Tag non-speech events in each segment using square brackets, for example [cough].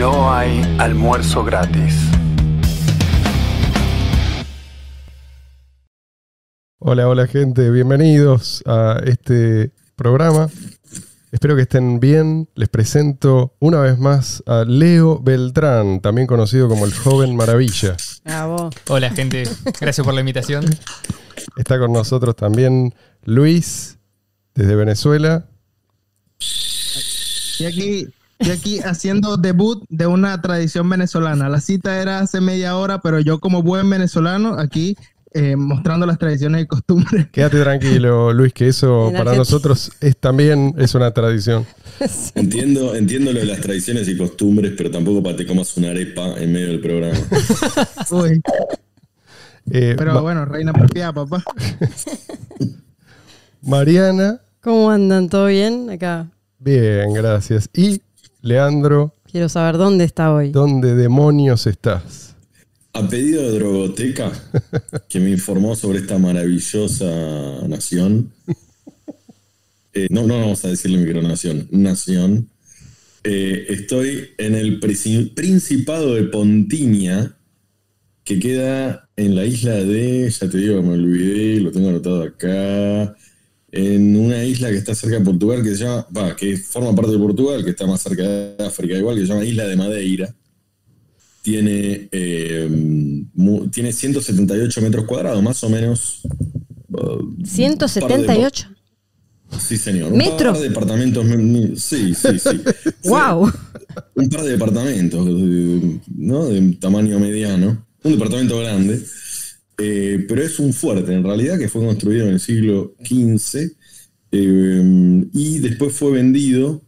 No hay almuerzo gratis. Hola, hola gente, bienvenidos a este programa. Espero que estén bien. Les presento una vez más a Leo Beltrán, también conocido como el joven maravilla. Hola gente, gracias por la invitación. Está con nosotros también Luis, desde Venezuela. Y aquí y aquí haciendo debut de una tradición venezolana. La cita era hace media hora, pero yo como buen venezolano aquí eh, mostrando las tradiciones y costumbres. Quédate tranquilo, Luis, que eso para nosotros es, también es una tradición. Entiendo, entiendo lo de las tradiciones y costumbres, pero tampoco para te comas una arepa en medio del programa. [laughs] Uy. Eh, pero bueno, reina propiedad, papá. [laughs] Mariana. ¿Cómo andan? ¿Todo bien acá? Bien, gracias. Y Leandro. Quiero saber dónde está hoy. ¿Dónde demonios estás? A pedido de Drogoteca, que me informó sobre esta maravillosa nación. [laughs] Eh, no, no vamos a decirle micronación, nación. nación. Eh, estoy en el Principado de Pontinia, que queda en la isla de, ya te digo, me olvidé, lo tengo anotado acá, en una isla que está cerca de Portugal, que se llama, que forma parte de Portugal, que está más cerca de África igual, que se llama Isla de Madeira. Tiene, eh, tiene 178 metros cuadrados, más o menos. 178. Sí, señor. Un par de departamentos. Sí, sí, sí. ¡Wow! [laughs] Un par de departamentos, ¿no? De tamaño mediano. Un departamento grande. Eh, pero es un fuerte en realidad que fue construido en el siglo XV eh, y después fue vendido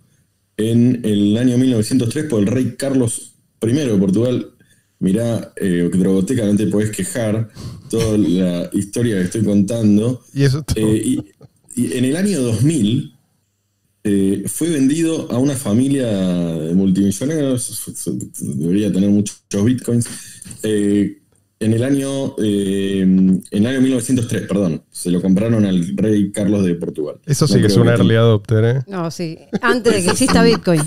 en el año 1903 por el rey Carlos I de Portugal. Mirá, eh, Drogoteca, no te podés quejar, toda la historia que estoy contando. Y eso eh, Y, en el año 2000 fue vendido a una familia de multimillonarios, debería tener muchos bitcoins, eh, en el año, eh, en año 1903, perdón, se lo compraron al rey Carlos de Portugal. Eso sí que es un early adopter, ¿eh? No, sí, antes de que exista [laughs] Bitcoin.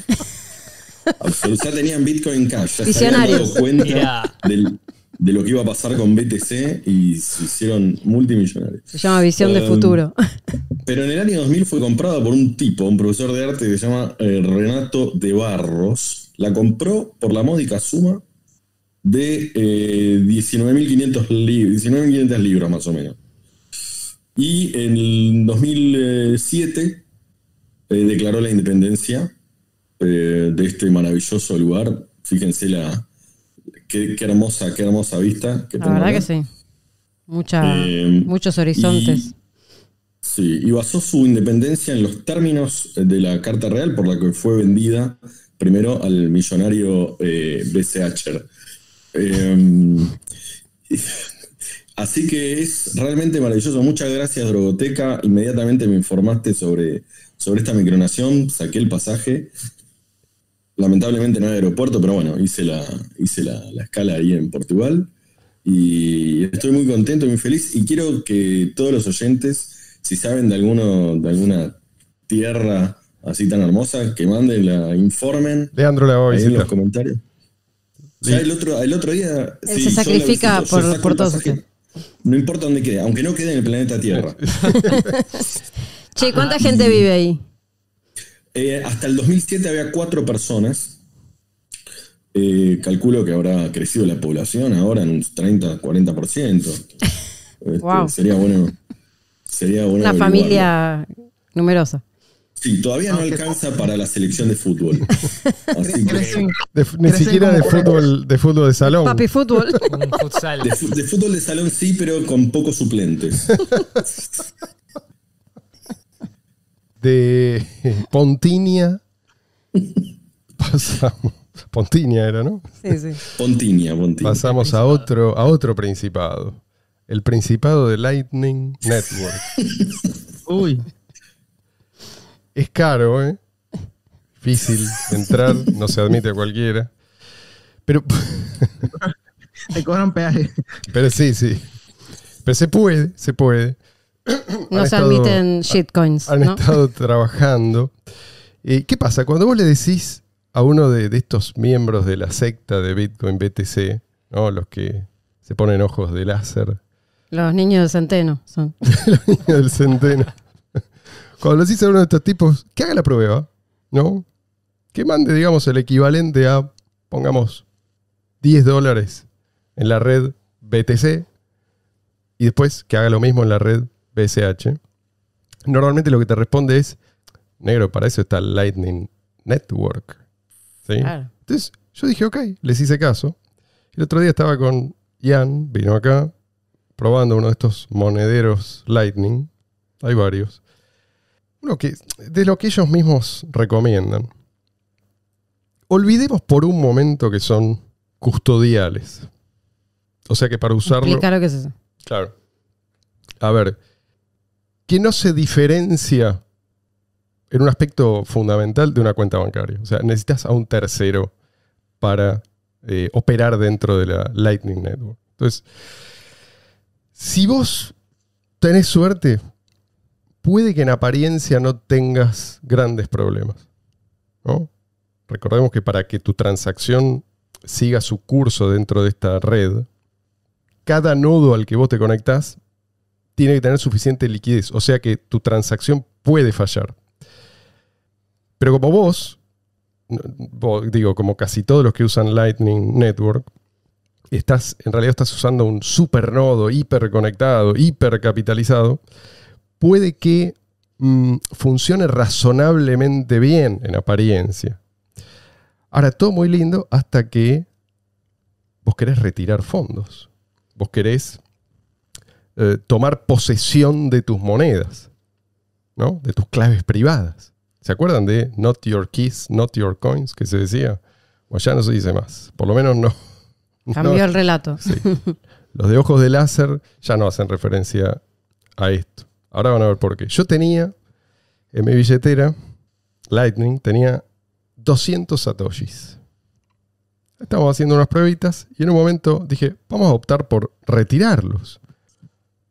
Ah, ya tenían Bitcoin Cash, ya se cuenta de lo que iba a pasar con BTC y se hicieron multimillonarios. Se llama visión de eh, futuro. Pero en el año 2000 fue comprada por un tipo, un profesor de arte que se llama eh, Renato de Barros. La compró por la módica suma de 19.500 eh, libros más o menos. Y en 2007 eh, declaró la independencia eh, de este maravilloso lugar. Fíjense la qué, hermosa, qué hermosa vista. la verdad que sí. muchos horizontes. sí, y basó su independencia en los términos de la Carta Real por la que fue vendida primero al millonario B.C. Acher Em, así que es realmente maravilloso. Muchas gracias, Drogoteca. Inmediatamente me informaste sobre, sobre esta micronación, saqué el pasaje. Lamentablemente no hay aeropuerto, pero bueno, hice la, hice la, escala ahí en Portugal. Y estoy muy contento, muy feliz. Y quiero que todos los oyentes, si saben de, alguno, de alguna tierra así tan hermosa, que manden la informen. la en los comentarios el otro, el otro día. se sacrifica por, por todos No importa dónde quede, aunque no quede en el planeta Tierra. [laughs] [laughs] che, ¿cuánta ah, gente vive ahí? Eh, hasta el 2007 había cuatro personas. Eh, calculo que habrá crecido la población ahora en un 30, 40%. wow. Sería bueno. Sería bueno. Una familia numerosa. Sí, todavía no, ah, alcanza para la selección de fútbol. [laughs] ni siquiera de fútbol, de fútbol de salón. Papi fútbol. [laughs] de, fútbol de salón sí, pero con pocos suplentes. [laughs] de Pontinia pasamos. Pontinia era, ¿no? Sí, sí. Pontinia, Pontinia. Pasamos a otro, a otro principado. El principado de Lightning Network. Uy. Es caro, ¿eh? Difícil entrar, no se admite a cualquiera. Pero. [laughs] Te cobran peaje. Pero sí, sí. Pero se puede, se puede. No se admiten shitcoins. Han estado trabajando. Eh, ¿Qué pasa? Cuando vos le decís a uno de, de, estos miembros de la secta de Bitcoin BTC, ¿no? los que se ponen ojos de láser. Los niños del centeno son. [laughs] Los niños del centeno. Cuando Conociste a uno de estos tipos, que haga la prueba, ¿no? Que mande, digamos, el equivalente a, pongamos, 10 dólares en la red BTC y después que haga lo mismo en la red BCH. Normalmente lo que te responde es, negro, para eso está Lightning Network. Entonces yo dije, ok, les hice caso. El otro día estaba con Ian, vino acá, probando uno de estos monederos Lightning. Hay varios de lo que ellos mismos recomiendan. Olvidemos por un momento que son custodiales. O sea que para usarlo. que es Claro. A ver, que no se diferencia en un aspecto fundamental de una cuenta bancaria. O sea, necesitas a un tercero para eh, operar dentro de la Lightning Network. Entonces, si vos tenés suerte, puede que en apariencia no tengas grandes problemas. Recordemos que para que tu transacción siga su curso dentro de esta red, cada nodo al que vos te conectás tiene que tener suficiente liquidez, o sea que tu transacción puede fallar. Pero como vos, digo, como casi todos los que usan Lightning Network, estás, en realidad estás usando un supernodo hiperconectado, hipercapitalizado, puede que mm, funcione razonablemente bien en apariencia. Ahora, todo muy lindo hasta que vos querés retirar fondos, vos querés eh, tomar posesión de tus monedas, ¿no? de tus claves privadas. ¿Se acuerdan de not your keys, not your coins que se decía? Bueno, ya no se dice más, por lo menos no. [laughs] Cambió el relato. Los de ojos de láser ya no hacen referencia a esto. Ahora van a ver por qué. Yo tenía en mi billetera Lightning, tenía 200 satoshis. Estábamos haciendo unas pruebitas y en un momento dije, vamos a optar por retirarlos.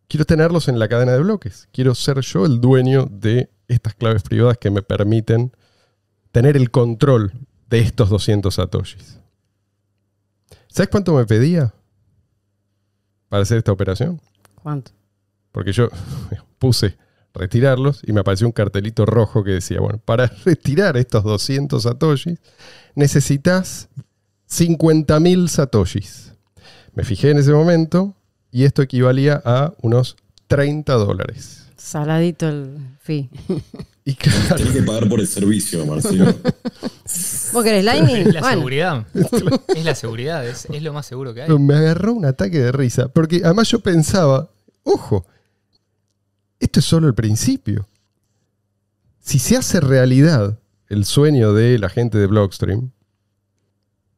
Quiero tenerlos en la cadena de bloques. Quiero ser yo el dueño de estas claves privadas que me permiten tener el control de estos 200 satoshis. ¿Sabes cuánto me pedía para hacer esta operación? ¿Cuánto? Porque yo, [laughs] puse retirarlos y me apareció un cartelito rojo que decía, bueno, para [laughs] retirar estos 200 satoshis necesitas 50.000 satoshis. Me fijé en ese momento y esto equivalía a unos 30 dólares. Saladito el fee. [laughs] Tienes que pagar por el servicio, Marcelo. [laughs] ¿Vos querés Lightning? Es la seguridad. Es la seguridad, es, lo más seguro que hay. Me agarró un ataque de risa, porque además yo pensaba, ojo, esto es solo el principio. Si se hace realidad el sueño de la gente de Blockstream,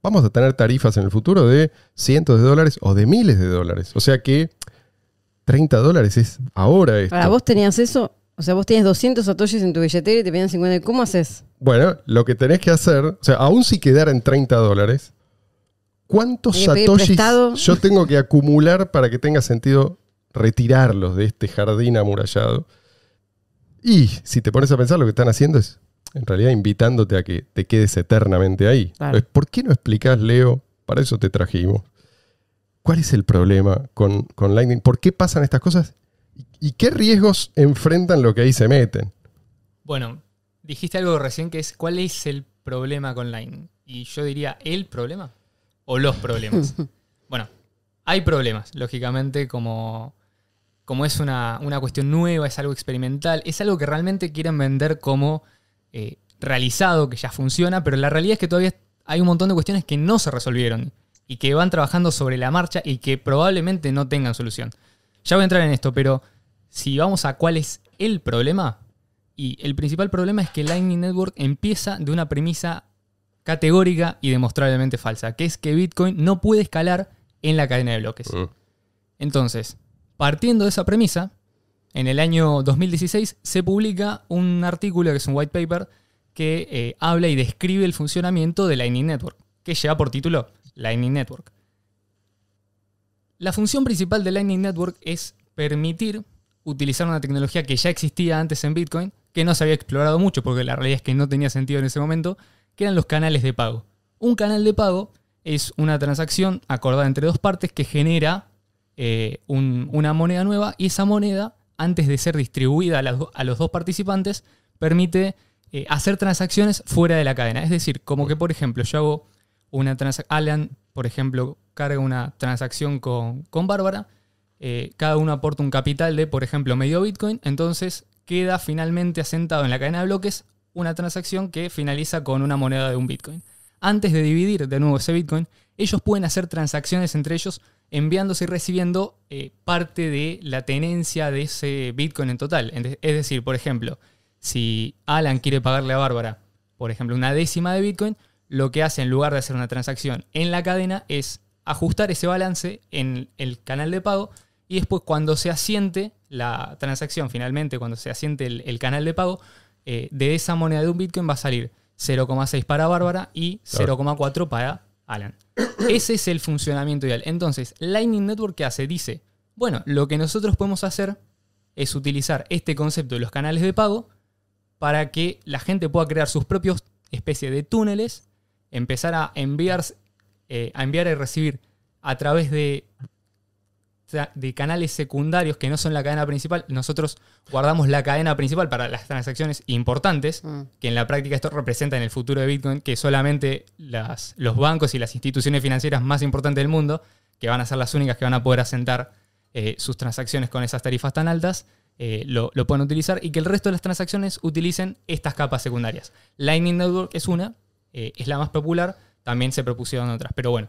vamos a tener tarifas en el futuro de cientos de dólares o de miles de dólares. O sea que 30 dólares es ahora esto. Ahora, vos tenías eso, o sea, vos tenías 200 satoshis en tu billetera y te pedían 50. ¿Cómo haces? Bueno, lo que tenés que hacer, o sea, aún si quedaran en 30 dólares, ¿cuántos satoshis yo tengo que acumular para que tenga sentido retirarlos de este jardín amurallado. Y si te pones a pensar, lo que están haciendo es, en realidad, invitándote a que te quedes eternamente ahí. ¿Por qué no explicas Leo? Para eso te trajimos. ¿Cuál es el problema con, con Lightning? ¿Por qué pasan estas cosas? ¿Y qué riesgos enfrentan lo que ahí se meten? Bueno, dijiste algo recién que es cuál es el problema con Lightning. Y yo diría el problema o los problemas. [laughs] bueno, hay problemas, lógicamente, como como es una, cuestión nueva, es algo experimental, es algo que realmente quieren vender como eh, realizado, que ya funciona, pero la realidad es que todavía hay un montón de cuestiones que no se resolvieron y que van trabajando sobre la marcha y que probablemente no tengan solución. Ya voy a entrar en esto, pero si vamos a cuál es el problema, y el principal problema es que Lightning Network empieza de una premisa categórica y demostrablemente falsa, que es que Bitcoin no puede escalar en la cadena de bloques. Mm. Entonces, Partiendo de esa premisa, en el año 2016 se publica un artículo que es un white paper que eh, habla y describe el funcionamiento de Lightning Network, que lleva por título Lightning Network. La función principal de Lightning Network es permitir utilizar una tecnología que ya existía antes en Bitcoin, que no se había explorado mucho porque la realidad es que no tenía sentido en ese momento, que eran los canales de pago. Un canal de pago es una transacción acordada entre dos partes que genera eh, una moneda nueva y esa moneda, antes de ser distribuida a, los dos participantes, permite eh, hacer transacciones fuera de la cadena. Es decir, como que por ejemplo yo hago una transacción, Alan, por ejemplo, carga una transacción con, Bárbara, eh, cada uno aporta un capital de, por ejemplo, medio Bitcoin, entonces queda finalmente asentado en la cadena de bloques una transacción que finaliza con una moneda de un Bitcoin. Antes de dividir de nuevo ese Bitcoin, ellos pueden hacer transacciones entre ellos enviándose y recibiendo eh, parte de la tenencia de ese Bitcoin en total. Es decir, por ejemplo, si Alan quiere pagarle a Bárbara, por ejemplo, una décima de Bitcoin, lo que hace en lugar de hacer una transacción en la cadena es ajustar ese balance en el canal de pago y después cuando se asiente la transacción, finalmente cuando se asiente el, canal de pago, eh, de esa moneda de un Bitcoin va a salir 0,6 para Bárbara y 0,4 para Alan. Ese es el funcionamiento ideal. Entonces, Lightning Network ¿qué hace, dice, bueno, lo que nosotros podemos hacer es utilizar este concepto de los canales de pago para que la gente pueda crear sus propios especies de túneles, empezar a enviar, eh, a enviar y recibir a través de de canales secundarios que no son la cadena principal, nosotros guardamos la cadena principal para las transacciones importantes, mm. que en la práctica esto representa en el futuro de Bitcoin que solamente los bancos y las instituciones financieras más importantes del mundo, que van a ser las únicas que van a poder asentar eh, sus transacciones con esas tarifas tan altas, eh, lo, lo utilizar y que el resto de las transacciones utilicen estas capas secundarias. Lightning Network es una, eh, es la más popular, también se propusieron otras, pero bueno.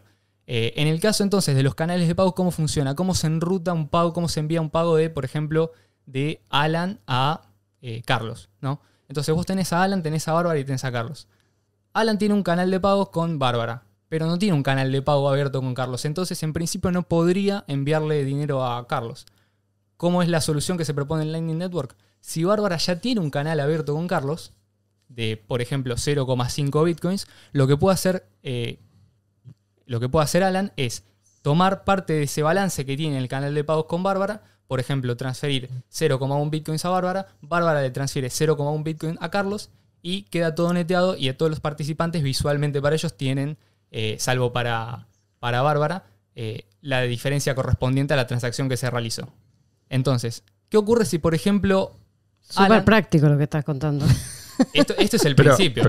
Eh, en el caso entonces de los canales de pago, ¿cómo funciona? ¿Cómo se enruta un pago? ¿Cómo se envía un pago de, por ejemplo, de Alan a eh, Carlos? ¿no? Entonces vos tenés a Alan, tenés a Bárbara y tenés a Carlos. Alan tiene un canal de pago con Bárbara, pero no tiene un canal de pago abierto con Carlos. Entonces, en principio, no podría enviarle dinero a Carlos. ¿Cómo es la solución que se propone en Lightning Network? Si Bárbara ya tiene un canal abierto con Carlos, de por ejemplo 0,5 bitcoins, lo que puede hacer eh, lo que puede hacer Alan es tomar parte de ese balance que tiene el canal de pagos con Bárbara, por ejemplo, transferir 0,1 bitcoins a Bárbara, Bárbara le transfiere 0,1 bitcoin a Carlos y queda todo neteado y a todos los participantes visualmente para ellos tienen, eh, salvo para, para Bárbara, eh, la diferencia correspondiente a la transacción que se realizó. Entonces, ¿qué ocurre si, por ejemplo... Súper práctico lo que estás contando. [laughs] Esto, es el principio. [laughs]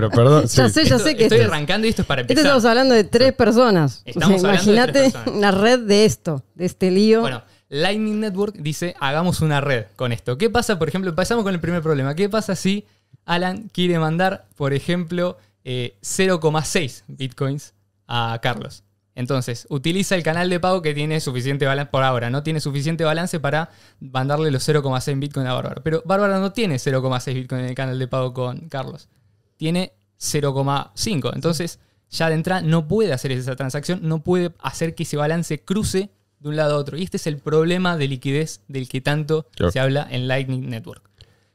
Ya sé, ya sé que estoy arrancando y esto es para empezar. estamos hablando de tres personas. Imagínate una red de esto, de este lío. Bueno, Lightning Network dice, hagamos una red con esto. ¿Qué pasa, por ejemplo, pasamos con el primer problema? ¿Qué pasa si Alan quiere mandar, por ejemplo, 0,6 eh, bitcoins a Carlos? Entonces, utiliza el canal de pago que tiene suficiente balance, por ahora, no tiene suficiente balance para mandarle los 0,6 Bitcoin a Bárbara. Pero Bárbara no tiene 0,6 Bitcoin en el canal de pago con Carlos. Tiene 0,5. Entonces, ya de entrada no puede hacer esa transacción, no puede hacer que ese balance cruce de un lado a otro. Y este es el problema de liquidez del que tanto se habla en Lightning Network.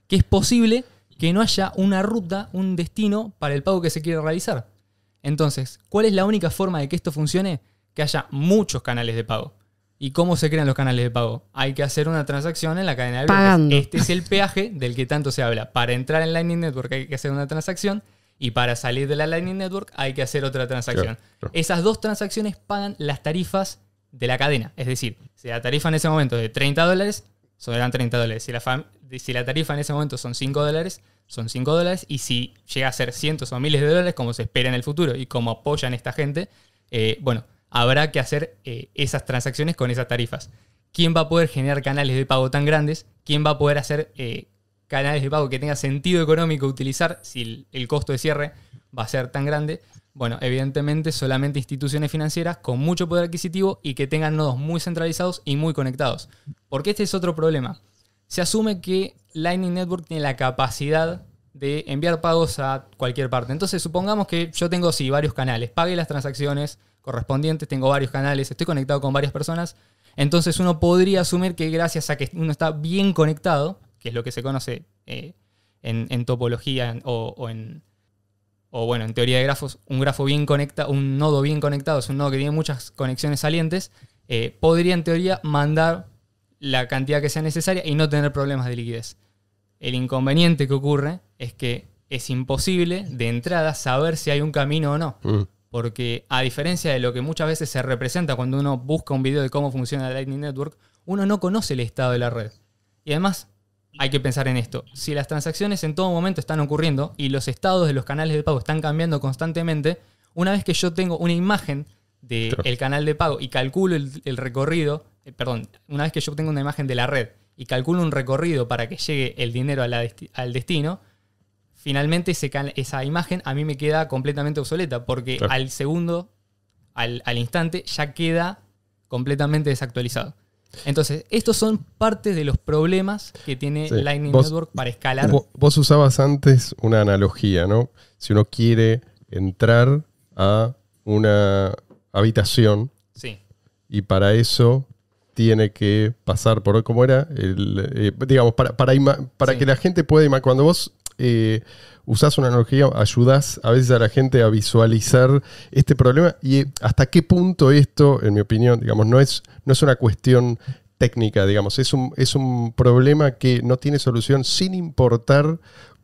Que es posible que no haya una ruta, un destino para el pago que se quiere realizar. Entonces, ¿cuál es la única forma de que esto funcione? Que haya muchos canales de pago. ¿Y cómo se crean los canales de pago? Hay que hacer una transacción en la cadena de bloques. Este es el peaje del que tanto se habla. Para entrar en Lightning Network hay que hacer una transacción y para salir de la Lightning Network hay que hacer otra transacción. Esas dos transacciones pagan las tarifas de la cadena. Es decir, si la tarifa en ese momento es de 30 dólares, son 30 dólares. si la tarifa en ese momento son 5 dólares, son 5 dólares y si llega a ser cientos o miles de dólares, como se espera en el futuro y como apoyan esta gente, eh, bueno, habrá que hacer eh, esas transacciones con esas tarifas. ¿Quién va a poder generar canales de pago tan grandes? ¿Quién va a poder hacer eh, canales de pago que tenga sentido económico utilizar si el costo de cierre va a ser tan grande? Bueno, evidentemente solamente instituciones financieras con mucho poder adquisitivo y que tengan nodos muy centralizados y muy conectados. Porque este es otro problema se asume que Lightning Network tiene la capacidad de enviar pagos a cualquier parte. Entonces, supongamos que yo tengo, sí, varios canales. Pague las transacciones correspondientes, tengo varios canales, estoy conectado con varias personas. Entonces, uno podría asumir que gracias a que uno está bien conectado, que es lo que se conoce eh, en, topología o, en... bueno, en teoría de grafos, un grafo bien un nodo bien conectado es un nodo que tiene muchas conexiones salientes. Eh, podría en teoría mandar la cantidad que sea necesaria y no tener problemas de liquidez. El inconveniente que ocurre es que es imposible de entrada saber si hay un camino o no. Mm. Porque a diferencia de lo que muchas veces se representa cuando uno busca un video de cómo funciona Lightning Network, uno no conoce el estado de la red. Y además, hay que pensar en esto. Si las transacciones en todo momento están ocurriendo y los estados de los canales de pago están cambiando constantemente, una vez que yo tengo una imagen del de canal de pago y calculo el recorrido eh, perdón, una vez que yo tengo una imagen de la red y calculo un recorrido para que llegue el dinero al destino, finalmente esa imagen a mí me queda completamente obsoleta, porque al segundo, al, instante, ya queda completamente desactualizado. Entonces, estos son partes de los problemas que tiene Lightning Network para escalar. Vos, usabas antes una analogía, ¿no? Si uno quiere entrar a una habitación y para eso tiene que pasar por, como era? El, eh, digamos, para, para, que la gente pueda, cuando vos eh, usás una analogía, ayudás a veces a la gente a visualizar este problema y eh, hasta qué punto esto, en mi opinión, digamos, no es, no es una cuestión técnica, digamos, es un, es un problema que no tiene solución sin importar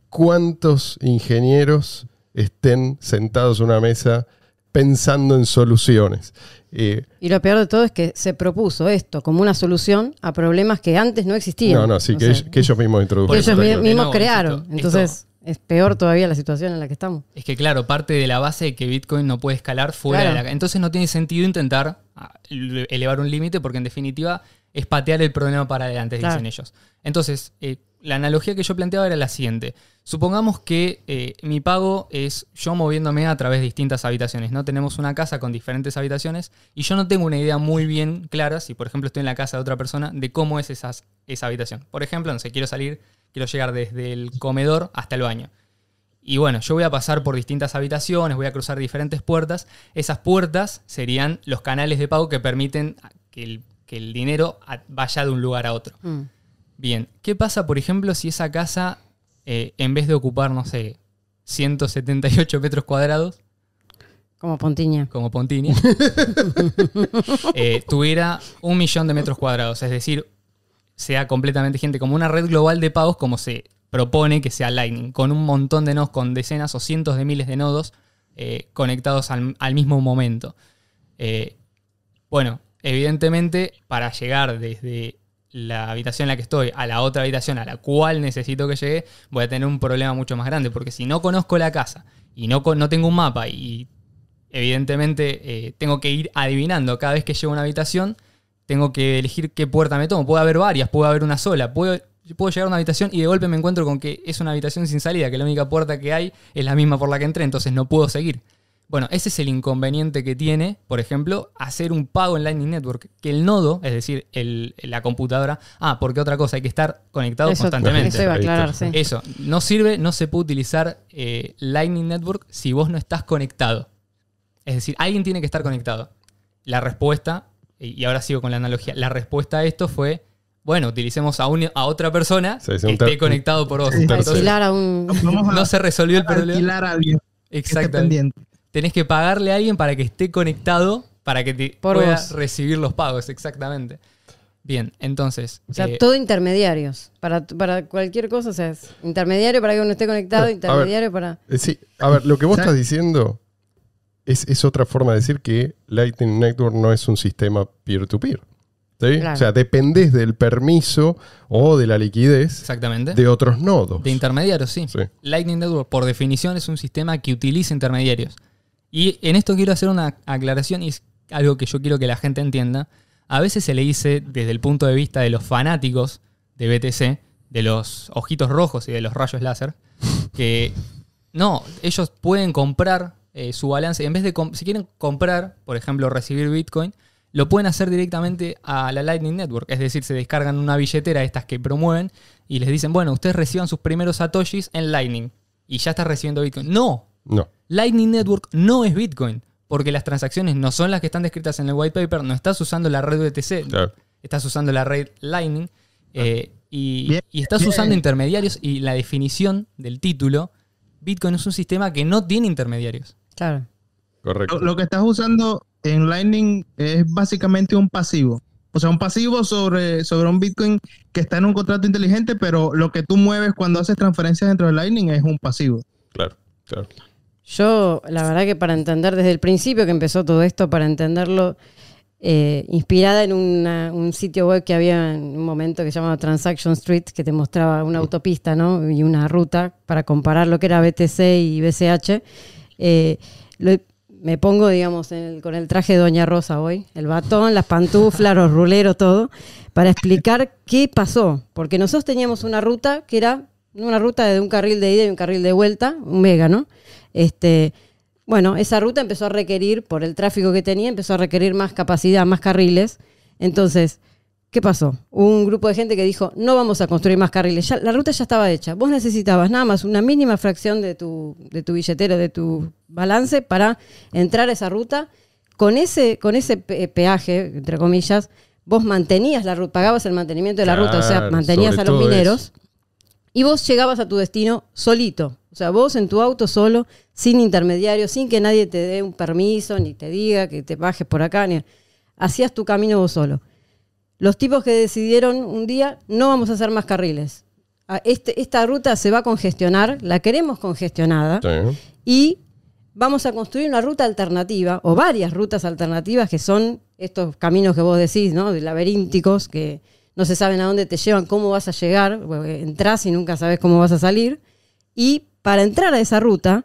cuántos ingenieros estén sentados en una mesa pensando en soluciones. Eh, y lo peor de todo es que se propuso esto como una solución a problemas que antes no existían. No, no, sí, que, ellos, mismos introdujeron. Que ellos mismos crearon. Entonces es peor todavía la situación en la que estamos. Es que claro, parte de la base de que Bitcoin no puede escalar fuera de la... Entonces no tiene sentido intentar ah, elevar un límite porque en definitiva es patear el problema para adelante, dicen ellos. Entonces, eh, la analogía que yo planteaba era la siguiente. Supongamos que eh, mi pago es yo moviéndome a través de distintas habitaciones, ¿no? Tenemos una casa con diferentes habitaciones y yo no tengo una idea muy bien clara, si por ejemplo estoy en la casa de otra persona, de cómo es esa habitación. Por ejemplo, no quiero salir, quiero llegar desde el comedor hasta el baño. Y bueno, yo voy a pasar por distintas habitaciones, voy a cruzar diferentes puertas. Esas puertas serían los canales de pago que permiten que el, dinero vaya de un lugar a otro. Mm. Bien, ¿qué pasa, por ejemplo, si esa casa, eh, en vez de ocupar, no sé, 178 metros cuadrados, como Pontiña. Como Pontiña. [laughs] Eh, tuviera un millón de metros cuadrados, es decir, sea completamente gente, como una red global de pagos, como se propone que sea Lightning, con un montón de nodos, con decenas o cientos de miles de nodos eh, conectados al, mismo momento. bueno, evidentemente, para llegar desde la habitación en la que estoy a la otra habitación a la cual necesito que llegue, voy a tener un problema mucho más grande. Porque si no conozco la casa y no, no tengo un mapa y evidentemente eh, tengo que ir adivinando cada vez que llego a una habitación, tengo que elegir qué puerta me tomo. Puede haber varias, puede haber una sola, puedo llegar a una habitación y de golpe me encuentro con que es una habitación sin salida, que la única puerta que hay es la misma por la que entré, entonces no puedo seguir. Bueno, ese es el inconveniente que tiene, por ejemplo, hacer un pago en Lightning Network, que el nodo, es decir, la computadora, ah, porque otra cosa, hay que estar conectado constantemente. Eso Eso, no sirve, no se puede utilizar eh, Lightning Network si vos no estás conectado. Es decir, alguien tiene que estar conectado. La respuesta, y ahora sigo con la analogía, la respuesta a esto fue bueno, utilicemos a, a otra persona que esté conectado por vos. no, se resolvió el problema. Exacto. Exactamente tenés que pagarle a alguien para que esté conectado para que te recibir los pagos, exactamente. Bien, entonces. O sea, eh, todo intermediarios. Para, para cualquier cosa, o sea, intermediario para que uno esté conectado, intermediario para. Eh, sí, a ver, lo que vos estás diciendo es, otra forma de decir que Lightning Network no es un sistema peer-to-peer. -peer, to peer sí O sea, dependés del permiso o de la liquidez de otros nodos. De intermediarios, sí. Lightning Network, por definición, es un sistema que utiliza intermediarios. Y en esto quiero hacer una aclaración y es algo que yo quiero que la gente entienda. A veces se le dice desde el punto de vista de los fanáticos de BTC, de los ojitos rojos y de los rayos láser, que no, ellos pueden comprar eh, su balance. En vez de, si quieren comprar, por ejemplo, recibir Bitcoin, lo pueden hacer directamente a la Lightning Network. Es decir, se descargan una billetera, estas que promueven, y les dicen, bueno, ustedes reciban sus primeros satoshis en Lightning. Y ya está recibiendo Bitcoin. No. No. Lightning Network no es Bitcoin, porque las transacciones no son las que están descritas en el white paper, no estás usando la red BTC, estás usando la red Lightning eh, y, estás usando intermediarios y la definición del título, Bitcoin es un sistema que no tiene intermediarios. Claro. Correcto. Lo, que estás usando en Lightning es básicamente un pasivo. O sea, un pasivo sobre, sobre un Bitcoin que está en un contrato inteligente, pero lo que tú mueves cuando haces transferencias dentro de Lightning es un pasivo. Claro, claro. Yo, la verdad que para entender, desde el principio que empezó todo esto, para entenderlo, eh, inspirada en un sitio web que había en un momento que se llamaba Transaction Street, que te mostraba una autopista ¿no? y una ruta para comparar lo que era BTC y BCH. Eh, me pongo, digamos, con el traje de Doña Rosa hoy, el batón, las pantuflas, los ruleros, todo, para explicar qué pasó. Porque nosotros teníamos una ruta que era una ruta de un carril de ida y un carril de vuelta, un mega, ¿no? Este, bueno, esa ruta empezó a requerir, por el tráfico que tenía, empezó a requerir más capacidad, más carriles. Entonces, ¿qué pasó? un grupo de gente que dijo, no vamos a construir más carriles, ya, la ruta ya estaba hecha, vos necesitabas nada más una mínima fracción de tu, de tu billetera, de tu balance para entrar a esa ruta. Con ese, con ese peaje, entre comillas, vos mantenías la ruta, pagabas el mantenimiento de la ruta, o sea, mantenías a los mineros. Y vos llegabas a tu destino solito. O sea, vos en tu auto solo, sin intermediario, sin que nadie te dé un permiso, ni te diga que te bajes por acá. Hacías tu camino vos solo. Los tipos que decidieron un día, no vamos a hacer más carriles. Este, esta ruta se va a congestionar, la queremos congestionada. Y vamos a construir una ruta alternativa o varias rutas alternativas que son estos caminos que vos decís, ¿no? De laberínticos que, no se saben a dónde te llevan, cómo vas a llegar, eh, entras y nunca sabes cómo vas a salir. Y para entrar a esa ruta,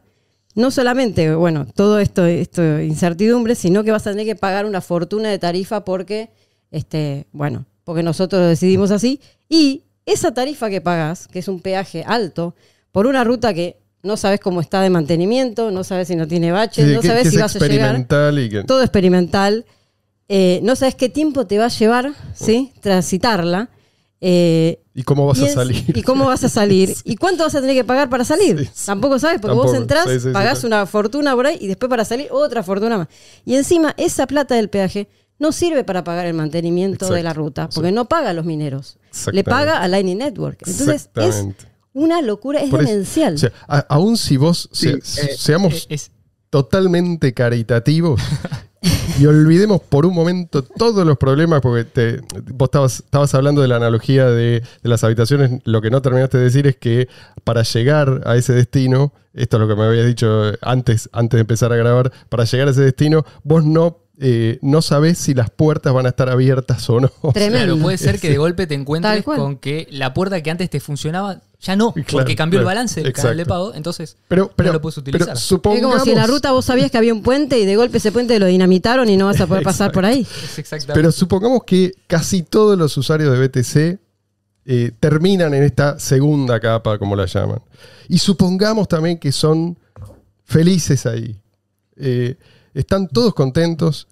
no solamente, bueno, todo esto, esto incertidumbre, sino que vas a tener que pagar una fortuna de tarifa porque, este, bueno, porque nosotros lo decidimos así. Y esa tarifa que pagas, que es un peaje alto, por una ruta que no sabes cómo está de mantenimiento, no sabes si no tiene baches, no sabes si vas a llegar. Y Todo experimental. Eh, no sabes qué tiempo te va a llevar, ¿sí? Transitarla. Eh, ¿Y cómo vas a salir? ¿Y cómo vas a salir? [laughs] ¿Y cuánto vas a tener que pagar para salir? Tampoco sabes, porque vos entras, pagás una fortuna por ahí y después para salir otra fortuna más. Y encima, esa plata del peaje no sirve para pagar el mantenimiento de la ruta, porque no paga a los mineros. Le paga a Lightning Network. Entonces, es una locura, es aún si vos, eh, seamos totalmente caritativos [laughs] y olvidemos por un momento todos los problemas, porque te, vos estabas, hablando de la analogía de, las habitaciones, lo que no terminaste de decir es que para llegar a ese destino, esto es lo que me habías dicho antes, antes de empezar a grabar, para llegar a ese destino, vos no eh, no sabes si las puertas van a estar abiertas o no. [laughs] Tremendo. puede ser que de golpe te encuentres con que la puerta que antes te funcionaba ya no, porque cambió el balance del canal de pago, entonces pero, no lo puedes utilizar. Es como si en la ruta vos sabías que había un puente y de golpe ese puente lo dinamitaron y no vas a poder pasar por ahí. [laughs] Pero supongamos que casi todos los usuarios de BTC eh, terminan en esta segunda capa, como la llaman. Y supongamos también que son felices ahí. Eh, están todos contentos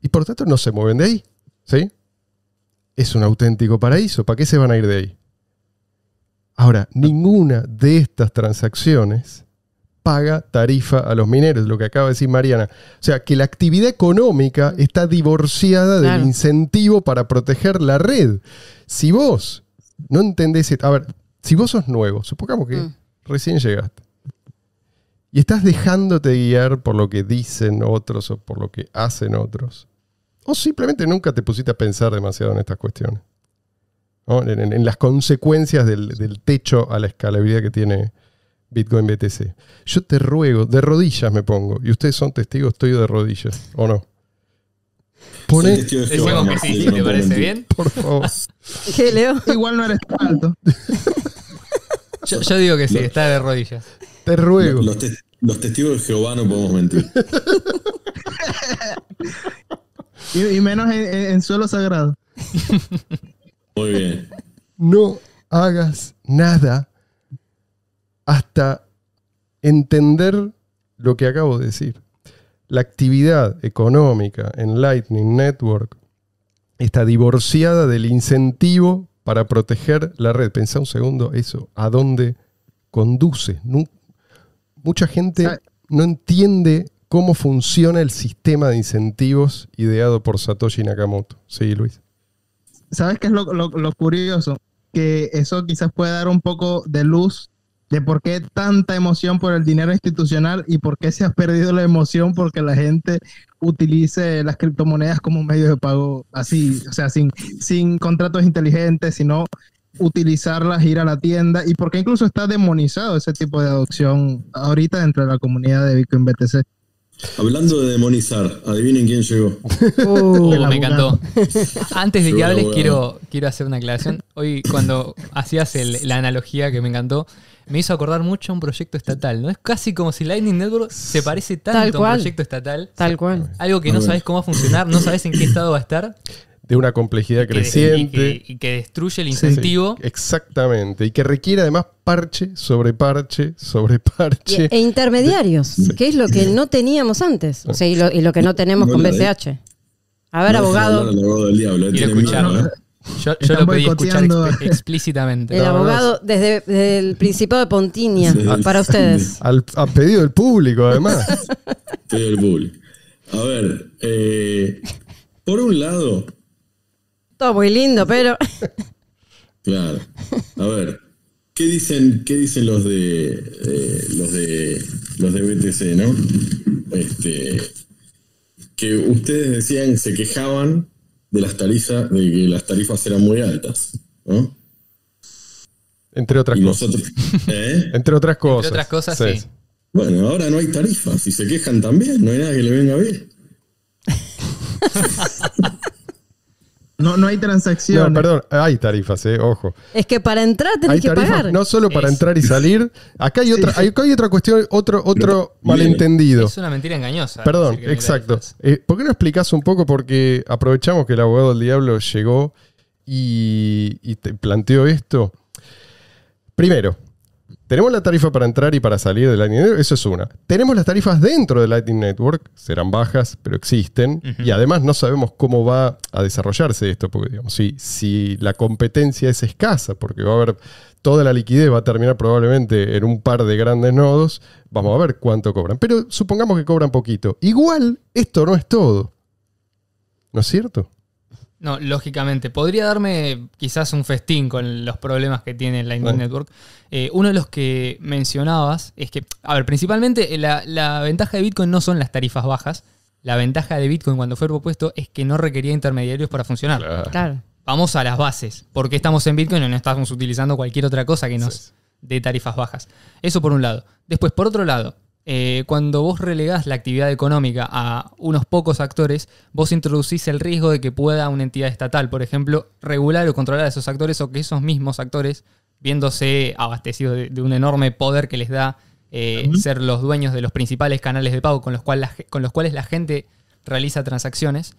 y por tanto no se mueven de ahí. ¿Sí? Es un auténtico paraíso. ¿Para qué se van a ir de ahí? Ahora, ninguna de estas transacciones paga tarifa a los mineros, lo que acaba de decir Mariana. O sea, que la actividad económica está divorciada del incentivo para proteger la red. Si vos no entendés, a ver, si vos sos nuevo, supongamos que mm. recién llegaste, y estás dejándote guiar por lo que dicen otros o por lo que hacen otros. O simplemente nunca te pusiste a pensar demasiado en estas cuestiones. En, las consecuencias del, techo a la escalabilidad que tiene Bitcoin BTC. Yo te ruego, de rodillas me pongo, y ustedes son testigos, estoy de rodillas, ¿o no? pone que sí, ¿te parece bien? Por favor. ¿Qué, Leo? Igual no eres tan [laughs] yo digo que sí, está de rodillas. Te ruego. Los, testigos de Jehová no podemos mentir. [laughs] y, menos en, suelo sagrado. Muy bien. No hagas nada hasta entender lo que acabo de decir. La actividad económica en Lightning Network está divorciada del incentivo para proteger la red. Pensá un segundo eso, ¿a dónde conduce? mucha gente no entiende cómo funciona el sistema de incentivos ideado por Satoshi Nakamoto. Sí, Luis. ¿Sabes qué es lo, curioso? Que eso quizás puede dar un poco de luz de por qué tanta emoción por el dinero institucional y por qué se ha perdido la emoción porque la gente utilice las criptomonedas como medio de pago así, o sea, sin contratos inteligentes, sino utilizarlas, ir a la tienda y porque incluso está demonizado ese tipo de adopción ahorita dentro de la comunidad de Bitcoin BTC. Hablando de demonizar, adivinen quién llegó. [laughs] Uh, uh, me encantó. [laughs] Antes de que hables, quiero, quiero hacer una aclaración. Hoy, cuando hacías la analogía que me encantó, me hizo acordar mucho a un proyecto estatal. ¿no? Es casi como si Lightning Network se parece tanto Tal a un proyecto estatal. Tal cual. Algo que no sabes cómo va a funcionar, no sabes en qué estado va a estar de una complejidad creciente. Y que, destruye el incentivo. exactamente. Y que requiere además parche sobre parche sobre parche. E, intermediarios, que es lo que no teníamos antes. O sea, y, lo, que no tenemos con BCH. A ver, abogado. del diablo, Yo, lo pedí escuchar explícitamente. El abogado desde, el Principado de Pontinia, para ustedes. Al, pedido del público, además. [laughs] pedido público. A ver, eh, por un lado, todo muy lindo, pero. [laughs] Claro. A ver, ¿qué dicen, qué dicen los de eh, los de los de BTC, no? Este, que ustedes decían, se quejaban de las tarifas, de que las tarifas eran muy altas, ¿no? Entre otras cosas. [laughs] ¿eh? Entre otras cosas. otras cosas, sí. Bueno, ahora no hay tarifas y se quejan también, no hay nada que le venga bien. [laughs] No, no hay transacción No, perdón, hay tarifas, eh, ojo. Es que para entrar tenés que pagar. No solo para entrar y salir. Acá hay otra, acá hay otra cuestión, otro, otro malentendido. Es una mentira engañosa. Perdón, exacto. Eh, ¿Por qué no explicás un poco? Porque aprovechamos que el abogado del diablo llegó y, y te planteó esto. Primero, tenemos la tarifa para entrar y para salir del Lightning Network, eso es una. Tenemos las tarifas dentro del Lightning Network, serán bajas, pero existen. Y además no sabemos cómo va a desarrollarse esto, porque digamos, si, si la competencia es escasa, porque va a haber toda la liquidez va a terminar probablemente en un par de grandes nodos, vamos a ver cuánto cobran. Pero supongamos que cobran poquito. Igual, esto no es todo. ¿No es cierto? No, lógicamente. Podría darme quizás un festín con los problemas que tiene la internet. Network. Eh, uno de los que mencionabas es que, a ver, principalmente eh, la, ventaja de Bitcoin no son las tarifas bajas. La ventaja de Bitcoin cuando fue propuesto es que no requería intermediarios para funcionar. Claro. Vamos a las bases. Porque estamos en Bitcoin y no estamos utilizando cualquier otra cosa que nos dé tarifas bajas? Eso por un lado. Después, por otro lado, eh, cuando vos relegás la actividad económica a unos pocos actores, vos introducís el riesgo de que pueda una entidad estatal, por ejemplo, regular o controlar a esos actores o que esos mismos actores, viéndose abastecidos de, un enorme poder que les da eh, ser los dueños de los principales canales de pago con los, cuales la gente realiza transacciones,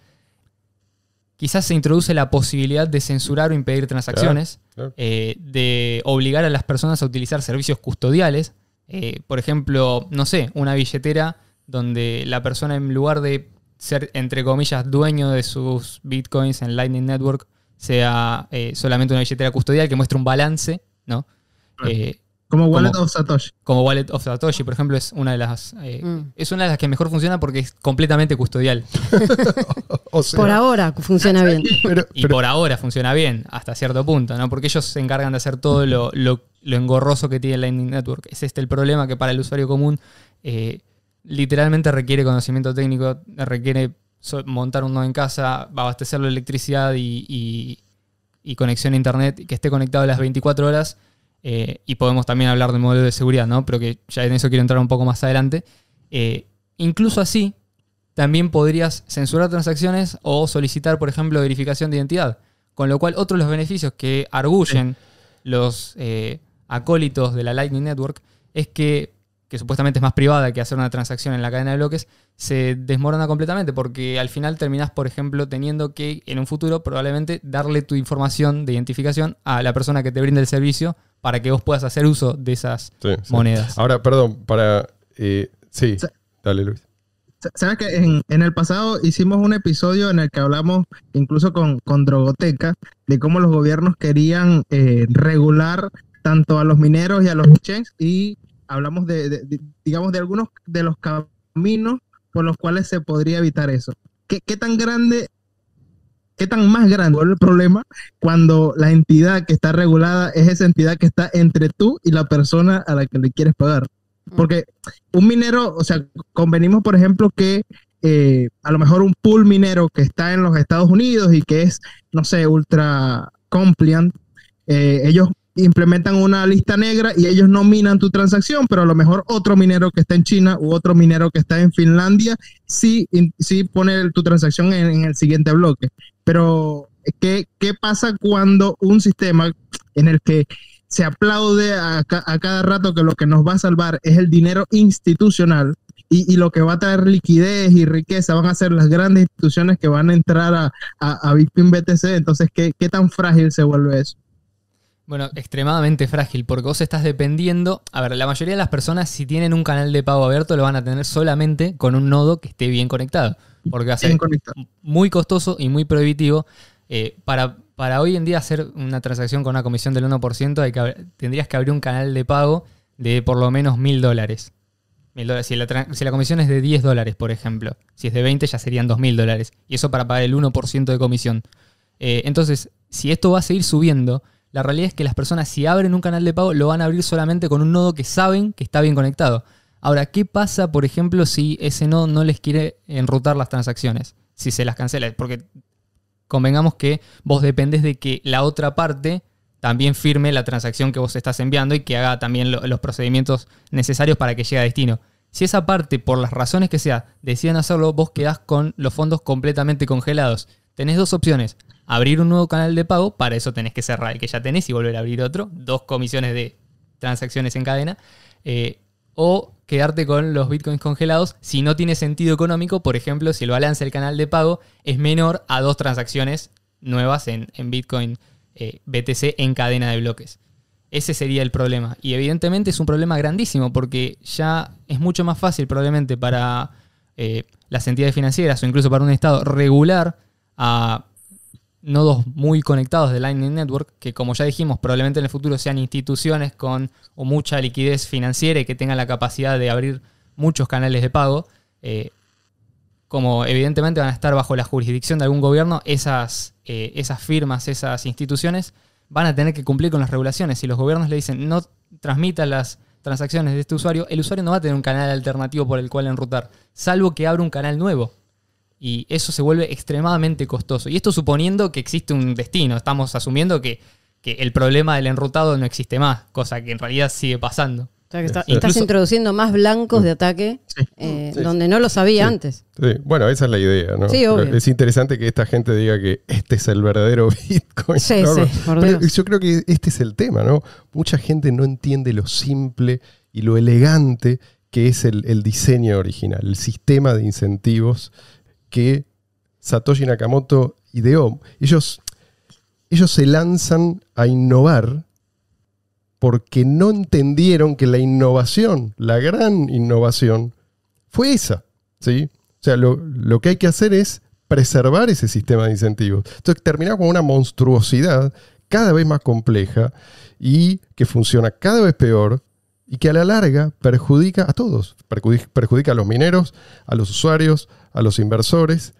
quizás se introduce la posibilidad de censurar o impedir transacciones, eh, de obligar a las personas a utilizar servicios custodiales, eh, por ejemplo, no sé, una billetera donde la persona en lugar de ser, entre comillas, dueño de sus bitcoins en Lightning Network, sea eh, solamente una billetera custodial que muestre un balance, ¿no? Eh, como Wallet of Satoshi. Como Wallet of Satoshi, por ejemplo, es una de las eh, mm. es una de las que mejor funciona porque es completamente custodial. [laughs] por ahora funciona bien. y por ahora funciona bien, hasta cierto punto, ¿no? Porque ellos se encargan de hacer todo lo, engorroso que tiene Lightning Network. Es este el problema que para el usuario común eh, literalmente requiere conocimiento técnico, requiere montar uno en casa, abastecerlo de electricidad y, y conexión a internet, que esté conectado las 24 horas y podemos también hablar del modelo de seguridad, ¿no? Pero que ya en eso quiero entrar un poco más adelante. Eh, incluso así, también podrías censurar transacciones o solicitar, por ejemplo, verificación de identidad. Con lo cual, otro de los beneficios que arguyen los eh, acólitos de la Lightning Network es que que supuestamente es más privada que hacer una transacción en la cadena de bloques, se desmorona completamente porque al final terminás, por ejemplo, teniendo que en un futuro probablemente darle tu información de identificación a la persona que te brinda el servicio para que vos puedas hacer uso de esas monedas. Ahora, perdón, para... Eh, sí, dale Luis. Sabes que en, el pasado hicimos un episodio en el que hablamos incluso con, con Drogoteca de cómo los gobiernos querían eh, regular tanto a los mineros y a los exchanges y hablamos de, digamos, de algunos de los caminos por los cuales se podría evitar eso. ¿Qué, tan grande, qué tan más grande es el problema cuando la entidad que está regulada es esa entidad que está entre tú y la persona a la que le quieres pagar? Mm. Porque un minero, o sea, convenimos, por ejemplo, que eh, a lo mejor un pool minero que está en los Estados Unidos y que es, no sé, ultra compliant, eh, ellos implementan una lista negra y ellos no minan tu transacción, pero a lo mejor otro minero que está en China u otro minero que está en Finlandia sí, sí pone tu transacción en, el siguiente bloque. Pero, ¿qué, ¿qué, pasa cuando un sistema en el que se aplaude a, cada rato que lo que nos va a salvar es el dinero institucional y, y, lo que va a traer liquidez y riqueza van a ser las grandes instituciones que van a entrar a, a, Bitcoin BTC? Entonces, ¿qué, ¿qué tan frágil se vuelve eso? Bueno, extremadamente frágil, porque vos estás dependiendo. A ver, la mayoría de las personas, si tienen un canal de pago abierto, lo van a tener solamente con un nodo que esté bien conectado. Porque va a ser muy costoso y muy prohibitivo. Eh, para, para hoy en día hacer una transacción con una comisión del 1%, hay que, tendrías que abrir un canal de pago de por lo menos mil dólares. Si la, si la comisión es de 10 dólares, por ejemplo, si es de 20 ya serían 2.000 dólares. Y eso para pagar el 1% de comisión. Eh, entonces, si esto va a seguir subiendo, la realidad es que las personas si abren un canal de pago lo van a abrir solamente con un nodo que saben que está bien conectado. Ahora, ¿qué pasa, por ejemplo, si ese nodo no les quiere enrutar las transacciones? Si se las cancela, porque convengamos que vos dependés de que la otra parte también firme la transacción que vos estás enviando y que haga también los procedimientos necesarios para que llegue a destino. Si esa parte, por las razones que sea, deciden hacerlo, vos quedás con los fondos completamente congelados tenés dos opciones. Abrir un nuevo canal de pago, para eso tenés que cerrar el que ya tenés y volver a abrir otro, dos comisiones de transacciones en cadena, eh, o quedarte con los bitcoins congelados si no tiene sentido económico, por ejemplo, si el balance del canal de pago es menor a dos transacciones nuevas en, bitcoin eh, BTC en cadena de bloques. Ese sería el problema. Y evidentemente es un problema grandísimo porque ya es mucho más fácil probablemente para eh, las entidades financieras o incluso para un Estado regular a nodos muy conectados de Lightning Network, que como ya dijimos, probablemente en el futuro sean instituciones con mucha liquidez financiera y que tengan la capacidad de abrir muchos canales de pago. Eh, como evidentemente van a estar bajo la jurisdicción de algún gobierno, esas, eh, esas firmas, esas instituciones, van a tener que cumplir con las regulaciones. Si los gobiernos le dicen no transmita las transacciones de este usuario, el usuario no va a tener un canal alternativo por el cual enrutar, salvo que abra un canal nuevo y eso se vuelve extremadamente costoso. Y esto suponiendo que existe un destino, estamos asumiendo que, el problema del enrutado no existe más, cosa que en realidad sigue pasando. Este, estás introduciendo más blancos de mm. ataque eh, donde no lo sabía antes. Bueno, esa es la idea, Es interesante que esta gente diga que este es el verdadero [laughs] Bitcoin. yo creo que este es el tema, ¿no? Mucha gente no entiende lo simple y lo elegante que es el diseño original, el sistema de incentivos que Satoshi Nakamoto ideó. Ellos, ellos se lanzan a innovar porque no entendieron que la innovación, la gran innovación, fue esa. ¿sí? O sea, lo, lo que hay que hacer es preservar ese sistema de incentivos. Entonces terminamos con una monstruosidad cada vez más compleja y que funciona cada vez peor y que a la larga perjudica a todos. Perjudica a los mineros, a los usuarios, a los inversores,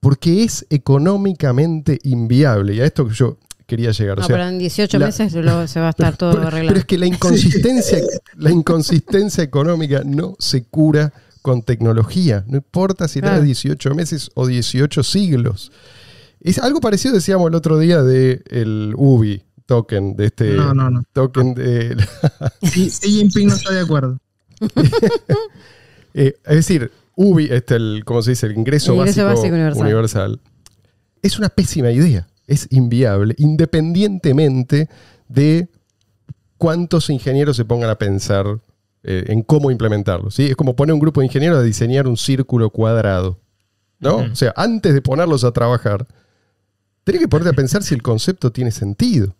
porque es económicamente inviable. Y a esto que yo quería llegar. No, pero en 18 meses luego se va a estar [laughs] todo arreglado. Pero es que la inconsistencia, la inconsistencia económica no se cura con tecnología. No importa si claro. 18 meses o 18 siglos. Es algo parecido, decíamos el otro día, del UBI, token, de este token de... Jinping [laughs] no está de acuerdo. [laughs] Eh, es decir, UBI, este, el, ¿cómo se dice? El ingreso, básico, universal. Es una pésima idea, es inviable, independientemente de cuántos ingenieros se pongan a pensar eh, en cómo implementarlo. ¿sí? Es como poner un grupo de ingenieros a diseñar un círculo cuadrado. ¿no? O sea, antes de ponerlos a trabajar, tiene que ponerte a pensar si el concepto tiene sentido.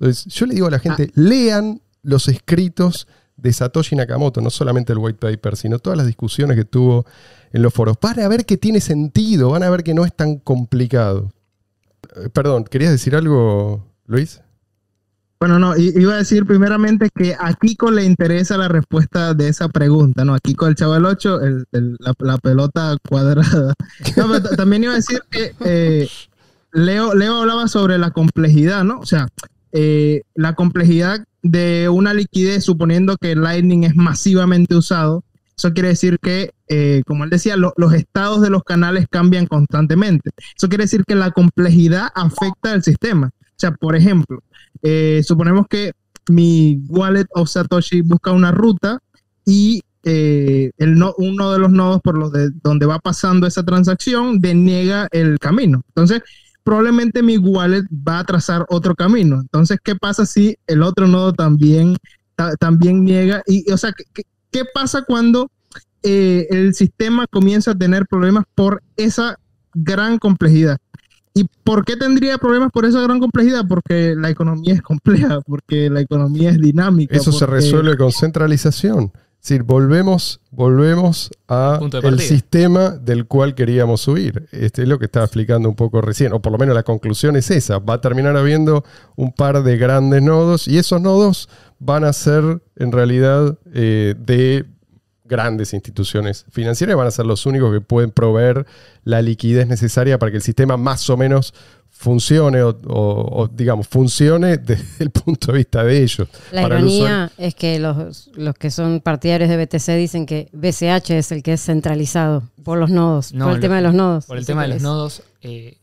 Entonces, yo le digo a la gente, ah. lean los escritos de Satoshi Nakamoto, no solamente el white paper, sino todas las discusiones que tuvo en los foros. Van a ver que tiene sentido, van a ver que no es tan complicado. Eh, perdón, ¿querías decir algo, Luis? Bueno, no, iba a decir primeramente que a Kiko le interesa la respuesta de esa pregunta, ¿no? A Kiko el Chavo 8, la, pelota cuadrada. [laughs] también iba a decir que eh, Leo, Leo hablaba sobre la complejidad, ¿no? O sea, eh, la complejidad de una liquidez, suponiendo que Lightning es masivamente usado, eso quiere decir que, eh, como él decía, los estados de los canales cambian constantemente. Eso quiere decir que la complejidad afecta al sistema. O sea, por ejemplo, eh, suponemos que mi wallet o Satoshi busca una ruta y el uno de los nodos por los de, donde va pasando esa transacción deniega el camino. Entonces, probablemente mi wallet va a trazar otro camino. Entonces, ¿qué pasa si el otro nodo también, también niega? Y, o sea, ¿qué, pasa cuando eh, el sistema comienza a tener problemas por esa gran complejidad? ¿Y por qué tendría problemas por esa gran complejidad? Porque la economía es compleja, porque la economía es dinámica. Eso se resuelve con centralización. Es decir, volvemos, volvemos a el sistema del cual queríamos subir. Este es lo que estaba explicando un poco recién, o por lo menos la conclusión es esa. Va a terminar habiendo un par de grandes nodos y esos nodos van a ser en realidad eh, de grandes instituciones financieras, van a ser los únicos que pueden proveer la liquidez necesaria para que el sistema más o menos funcione o, digamos, funcione [laughs] desde el punto de vista de ellos. La ironía es que los, que son partidarios de BTC dicen que BCH es el que es centralizado por los nodos, por el tema de los nodos. Por el tema de los nodos. Eh,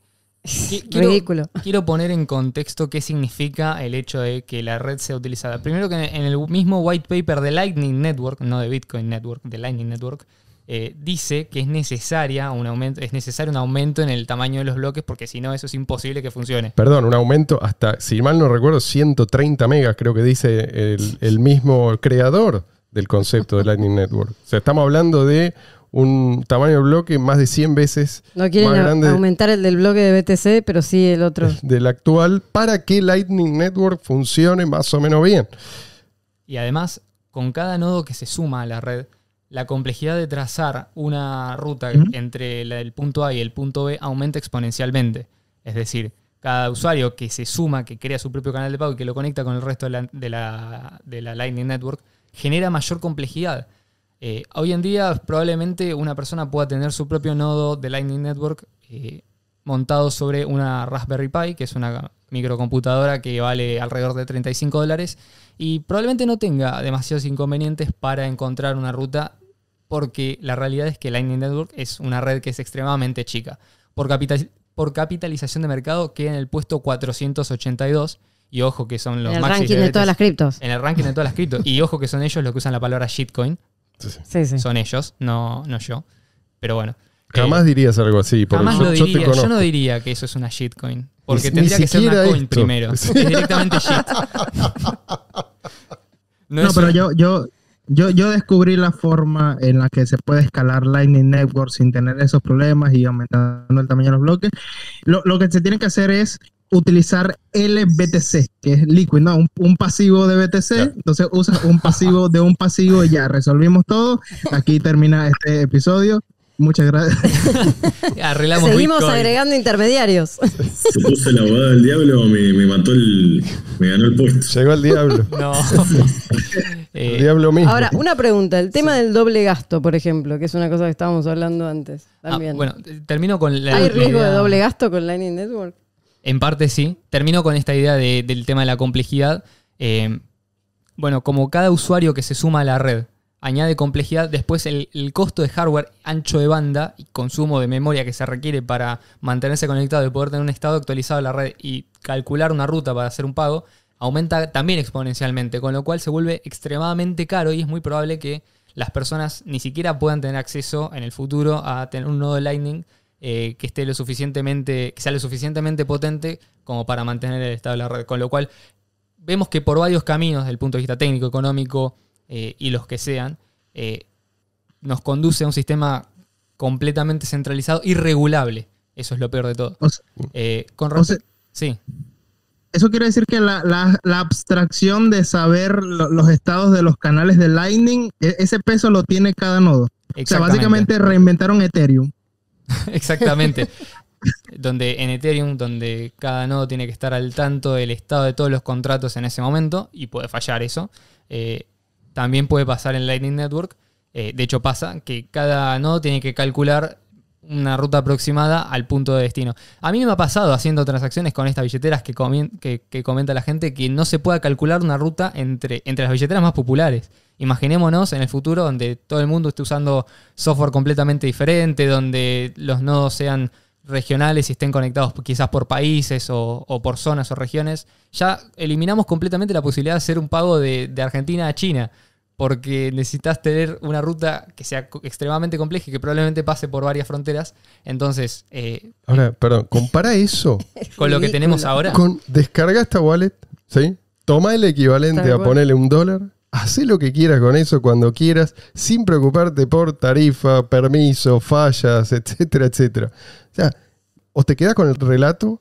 [laughs] Ridículo. Quiero poner en contexto qué significa el hecho de que la red sea utilizada. Primero que en el mismo white paper de Lightning Network, no de Bitcoin Network, de Lightning Network, eh, dice que es, necesaria un aumento, es necesario un aumento en el tamaño de los bloques porque si no eso es imposible que funcione. Perdón, un aumento hasta, si mal no recuerdo, 130 megas creo que dice el, mismo creador del concepto de Lightning Network. O sea, estamos hablando de un tamaño de bloque más de 100 veces no más grande aumentar el del bloque de BTC, pero sí el otro. [laughs] Del actual, para que Lightning Network funcione más o menos bien. Y además, con cada nodo que se suma a la red, la complejidad de trazar una ruta entre el punto A y el punto B aumenta exponencialmente. Es decir, cada usuario que se suma, que crea su propio canal de pago y que lo conecta con el resto de la, de Lightning Network, genera mayor complejidad. Eh, hoy en día probablemente una persona pueda tener su propio nodo de Lightning Network eh, montado sobre una Raspberry Pi, que es una microcomputadora que vale alrededor de 35 dólares, y probablemente no tenga demasiados inconvenientes para encontrar una ruta porque la realidad es que Lightning Network es una red que es extremadamente chica. Por, por capitalización de mercado queda en el puesto 482. Y ojo que son los En el ranking de, todas las criptos. En el ranking de todas las criptos. Y ojo que son ellos los que usan la palabra shitcoin. Sí, sí. Son ellos, no, no yo. Pero bueno. Jamás eh, dirías algo así. yo, no diría que eso es una shitcoin. Porque tendría que ser una primero. [laughs] Es directamente shit. [laughs] No, pero yo, yo, yo, yo descubrí la forma en la que se puede escalar Lightning Network sin tener esos problemas y aumentando el tamaño de los bloques. Lo, lo que se tiene que hacer es utilizar LBTC, que es Liquid, ¿no? Un, pasivo de BTC, entonces usas un pasivo de un pasivo y ya resolvimos todo. Aquí termina este episodio. Muchas gracias. [laughs] Arreglamos Seguimos agregando intermediarios. Se puso el abogado del diablo, me, me mató el. Me ganó el puesto. Llegó el diablo. [laughs] No. [laughs] el diablo mismo. Ahora, una pregunta. El tema del doble gasto, por ejemplo, que es una cosa que estábamos hablando antes. Ah, también. bueno, termino con la. ¿Hay riesgo de doble gasto con Lightning Network? En parte sí. Termino con esta idea del tema de la complejidad. Eh, bueno, como cada usuario que se suma a la red añade complejidad. Después el, costo de hardware, ancho de banda y consumo de memoria que se requiere para mantenerse conectado y poder tener un estado actualizado de la red y calcular una ruta para hacer un pago, aumenta también exponencialmente, con lo cual se vuelve extremadamente caro y es muy probable que las personas ni siquiera puedan tener acceso en el futuro a tener un nodo Lightning eh, que esté lo suficientemente, que sea lo suficientemente potente como para mantener el estado de la red. Con lo cual vemos que por varios caminos, desde el punto de vista técnico, económico, eh, y los que sean, eh, nos conduce a un sistema completamente centralizado y regulable. Eso es lo peor de todo. Eh, sí. Eso quiere decir que la, abstracción de saber los estados de los canales de Lightning, e, ese peso lo tiene cada nodo. O sea, básicamente reinventaron Ethereum. [laughs] Exactamente. donde en Ethereum, donde cada nodo tiene que estar al tanto del estado de todos los contratos en ese momento y puede fallar eso. Eh, también puede pasar en Lightning Network. Eh, de hecho pasa que cada nodo tiene que calcular una ruta aproximada al punto de destino. A mí me ha pasado haciendo transacciones con estas billeteras que, que, comenta la gente que no se pueda calcular una ruta entre, entre las billeteras más populares. Imaginémonos en el futuro donde todo el mundo esté usando software completamente diferente, donde los nodos sean regionales y estén conectados quizás por países o, por zonas o regiones, ya eliminamos completamente la posibilidad de hacer un pago de Argentina a China porque necesitas tener una ruta que sea extremadamente compleja y que probablemente pase por varias fronteras. Entonces. Eh, ahora, perdón, compara eso [laughs] con lo que tenemos ahora. Con, descarga esta wallet, ¿sí? Toma el equivalente a ponerle un dólar. Hacé lo que quieras con eso cuando quieras, sin preocuparte por tarifa, permiso, fallas, etcétera, etcétera. O sea, o te quedas con el relato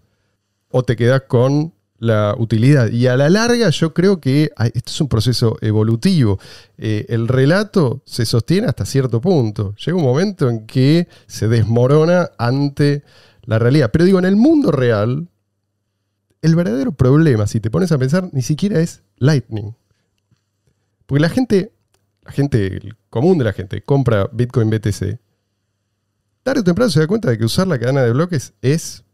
o te quedas con la utilidad. Y a la larga yo creo que esto es un proceso evolutivo. Eh, el relato se sostiene hasta cierto punto. Llega un momento en que se desmorona ante la realidad. Pero digo, en el mundo real, el verdadero problema, si te pones a pensar, ni siquiera es Lightning. Porque la gente, la gente, el común de la gente, compra Bitcoin BTC. Tarde o temprano se da cuenta de que usar la cadena de bloques es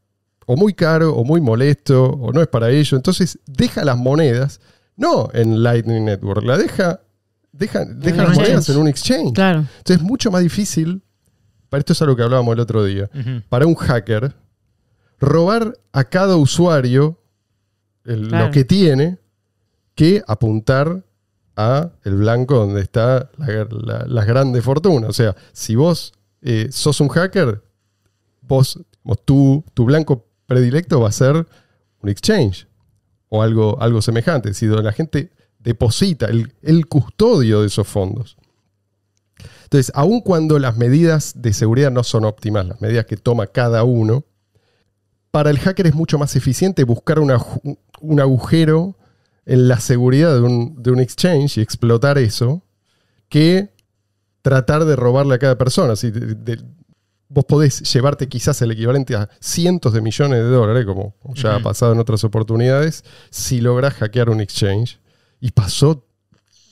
o muy caro, o muy molesto, o no es para ello. Entonces deja las monedas, no en Lightning Network, la deja, deja, las monedas en un exchange. Entonces es mucho más difícil, para esto es algo que hablábamos el otro día, para un hacker robar a cada usuario lo que tiene que apuntar a el blanco donde está las grandes fortunas. O sea, si vos eh, sos un hacker, vos, tú, tu blanco predilecto va a ser un exchange o algo, algo semejante, si donde la gente deposita el, custodio de esos fondos. Entonces, aun cuando las medidas de seguridad no son óptimas, las medidas que toma cada uno, para el hacker es mucho más eficiente buscar un agujero en la seguridad de un, exchange y explotar eso que tratar de robarle a cada persona. Si de, vos podés llevarte quizás el equivalente a cientos de millones de dólares, como ya ha pasado en otras oportunidades, si lográs hackear un exchange. Y pasó,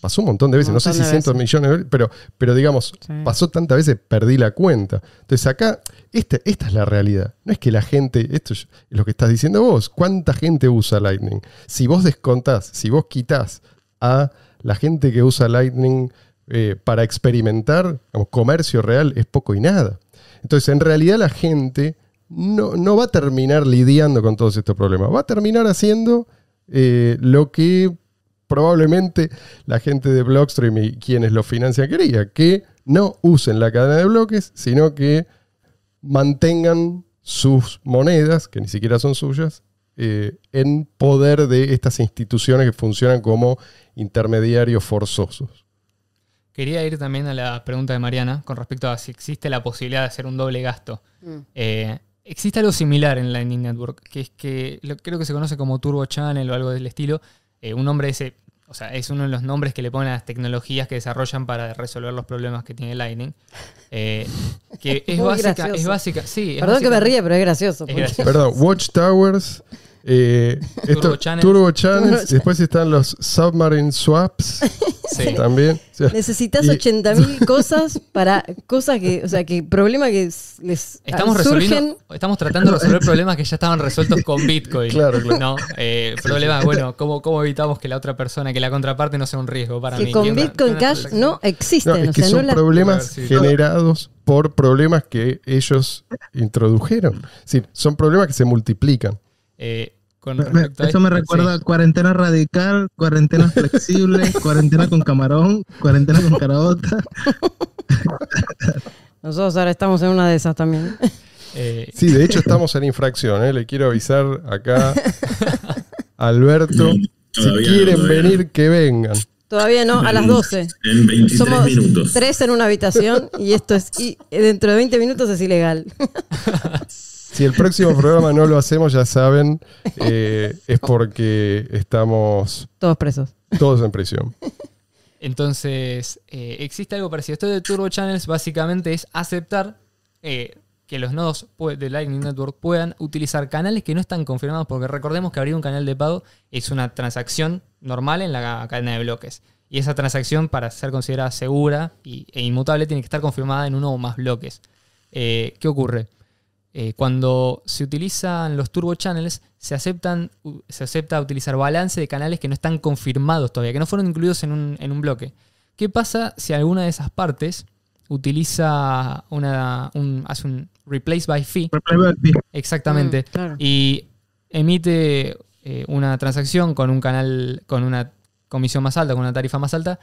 pasó un montón de veces, no sé si cientos de millones de dólares, pero, pero digamos, pasó tantas veces, perdí la cuenta. Entonces acá, este, esta es la realidad. No es que la gente, esto es lo que estás diciendo vos, ¿cuánta gente usa Lightning? Si vos descontás, si vos quitás a la gente que usa Lightning eh, para experimentar, comercio real es poco y nada. Entonces, en realidad la gente no, va a terminar lidiando con todos estos problemas, va a terminar haciendo eh, lo que probablemente la gente de Blockstream y quienes lo financian quería, que no usen la cadena de bloques, sino que mantengan sus monedas, que ni siquiera son suyas, eh, en poder de estas instituciones que funcionan como intermediarios forzosos. Quería ir también a la pregunta de Mariana con respecto a si existe la posibilidad de hacer un doble gasto. Mm. Eh, existe algo similar en Lightning Network, que es que creo que se conoce como Turbo Channel o algo del estilo. Eh, un nombre ese, o sea, es uno de los nombres que le ponen a las tecnologías que desarrollan para resolver los problemas que tiene Lightning. Eh, [laughs] es gracioso. es Perdón que me ríe, pero es gracioso. Es gracioso. Perdón, [laughs] Watchtowers eh, Turbo, Channels. después están los Submarine Swaps. [laughs] También. Necesitas 80.000 cosas para cosas que, o sea, que problema que les ah, estamos surgen. Estamos tratando de resolver problemas que ya estaban resueltos con Bitcoin. Claro, eh, problemas, bueno, ¿cómo, ¿cómo evitamos que la otra persona, que la contraparte no sea un riesgo para que Con Bitcoin Cash no existen. son problemas generados por problemas que ellos introdujeron. son problemas que se multiplican. Eh, con eso me recuerda cuarentena radical, cuarentena [laughs] flexible, cuarentena con camarón, cuarentena con caraota. [laughs] Nosotros ahora estamos en una de esas también. Eh, sí, de hecho [laughs] estamos en infracción, ¿eh? le quiero avisar acá a Alberto. si quieren venir, que vengan. Todavía no, a las 12. En Somos minutos. tres en una habitación y esto es. Y dentro de 20 minutos es ilegal. Si el próximo programa no lo hacemos, ya saben, eh, es porque estamos... Todos presos. Todos en prisión. Entonces, eh, existe algo parecido. Esto de Turbo Channels básicamente es aceptar eh, que los nodos de Lightning Network puedan utilizar canales que no están confirmados, porque recordemos que abrir un canal de pago es una transacción normal en la cadena de bloques. Y esa transacción, para ser considerada segura e inmutable, tiene que estar confirmada en uno o más bloques. ¿Qué ocurre? Eh, cuando se utilizan los turbo channels, se, aceptan, se acepta utilizar balance de canales que no están confirmados todavía, que no fueron incluidos en un, bloque. ¿Qué pasa si alguna de esas partes utiliza una, un, hace un replace by fee? Replace by fee. Exactamente. Mm, y emite eh, una transacción con un canal, con una comisión más alta, con una tarifa más alta,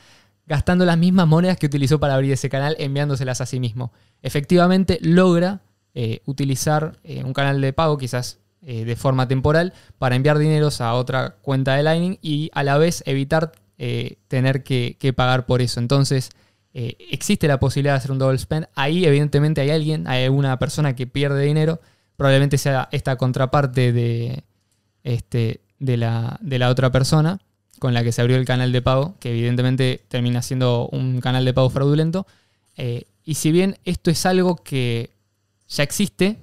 gastando las mismas monedas que utilizó para abrir ese canal, enviándoselas a sí mismo. Efectivamente logra eh, utilizar eh, un canal de pago, quizás eh, de forma temporal, para enviar dineros a otra cuenta de Lightning y a la vez evitar tener que, pagar por eso. Entonces, existe la posibilidad de hacer un double spend. Ahí, evidentemente, hay alguien, hay una persona que pierde dinero. Probablemente sea esta contraparte de, este, de, la, de la otra persona con la que se abrió el canal de pago, que evidentemente termina siendo un canal de pago fraudulento. y si bien esto es algo que ya existe,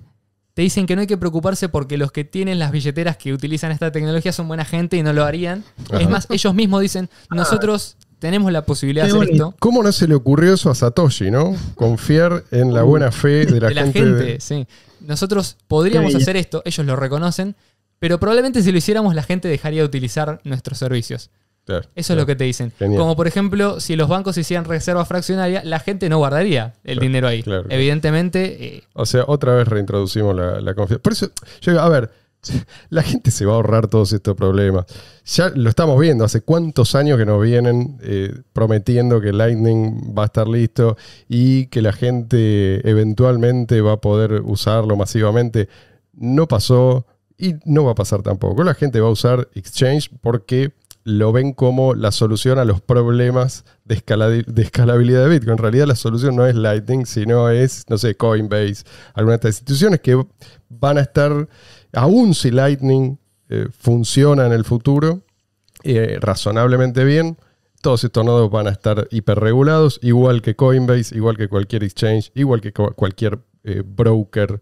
te dicen que no hay que preocuparse porque los que tienen las billeteras que utilizan esta tecnología son buena gente y no lo harían. Es más, ellos mismos dicen, nosotros tenemos la posibilidad de hacer esto. ¿Cómo no se le ocurrió eso a Satoshi, no? Confiar en la buena fe de la, gente. sí. Nosotros podríamos hacer esto, ellos lo reconocen, pero probablemente si lo hiciéramos la gente dejaría de utilizar nuestros servicios. Eso es lo que te dicen. Como por ejemplo, si los bancos hicieran reserva fraccionaria, la gente no guardaría el dinero ahí. Evidentemente. Eh, o sea, otra vez reintroducimos la, confianza. Por eso, a ver, [laughs] la gente se va a ahorrar todos estos problemas. Ya lo estamos viendo, hace cuántos años que nos vienen eh, prometiendo que Lightning va a estar listo y que la gente eventualmente va a poder usarlo masivamente. No pasó y no va a pasar tampoco. La gente va a usar Exchange porque lo ven como la solución a los problemas de, escalabilidad de Bitcoin. En realidad la solución no es Lightning, sino es, no sé, Coinbase, algunas de estas instituciones que van a estar, aún si Lightning eh, funciona en el futuro eh, razonablemente bien, todos estos nodos van a estar hiperregulados, igual que Coinbase, igual que cualquier exchange, igual que cualquier eh, broker